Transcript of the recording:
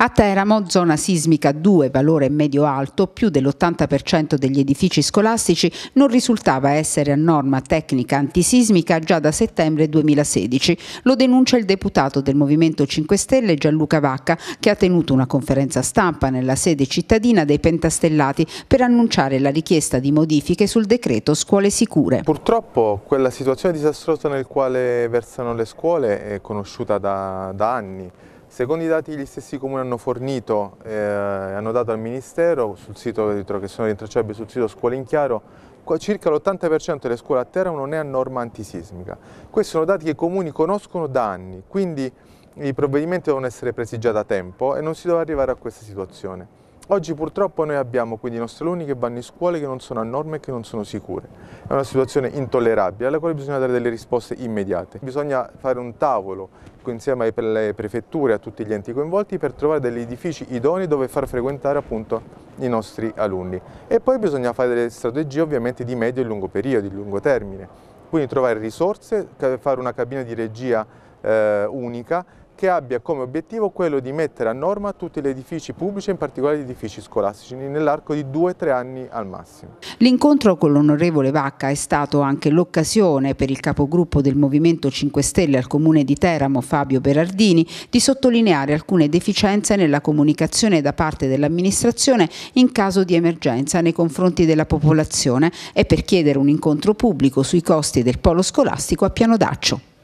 A Teramo, zona sismica 2, valore medio-alto, più dell'80% degli edifici scolastici non risultava essere a norma tecnica antisismica già da settembre 2016. Lo denuncia il deputato del Movimento 5 Stelle Gianluca Vacca, che ha tenuto una conferenza stampa nella sede cittadina dei Pentastellati per annunciare la richiesta di modifiche sul decreto scuole sicure. Purtroppo quella situazione disastrosa nel quale versano le scuole è conosciuta da, da anni. Secondo i dati che gli stessi comuni hanno fornito e eh, hanno dato al Ministero, sul sito che sono rintracciabili sul sito Scuole in Chiaro, circa l'80% delle scuole a terra non è a norma antisismica. Questi sono dati che i comuni conoscono da anni, quindi i provvedimenti devono essere presi già da tempo e non si deve arrivare a questa situazione. Oggi purtroppo noi abbiamo quindi i nostri alunni che vanno in scuole che non sono a norma e che non sono sicure. È una situazione intollerabile alla quale bisogna dare delle risposte immediate. Bisogna fare un tavolo insieme alle prefetture e a tutti gli enti coinvolti per trovare degli edifici idoni dove far frequentare appunto i nostri alunni. E poi bisogna fare delle strategie ovviamente di medio e lungo periodo, di lungo termine. Quindi trovare risorse, fare una cabina di regia eh, unica che abbia come obiettivo quello di mettere a norma tutti gli edifici pubblici, e in particolare gli edifici scolastici, nell'arco di 2-3 anni al massimo. L'incontro con l'onorevole Vacca è stato anche l'occasione per il capogruppo del Movimento 5 Stelle al Comune di Teramo, Fabio Berardini, di sottolineare alcune deficienze nella comunicazione da parte dell'amministrazione in caso di emergenza nei confronti della popolazione e per chiedere un incontro pubblico sui costi del polo scolastico a Piano D'Accio.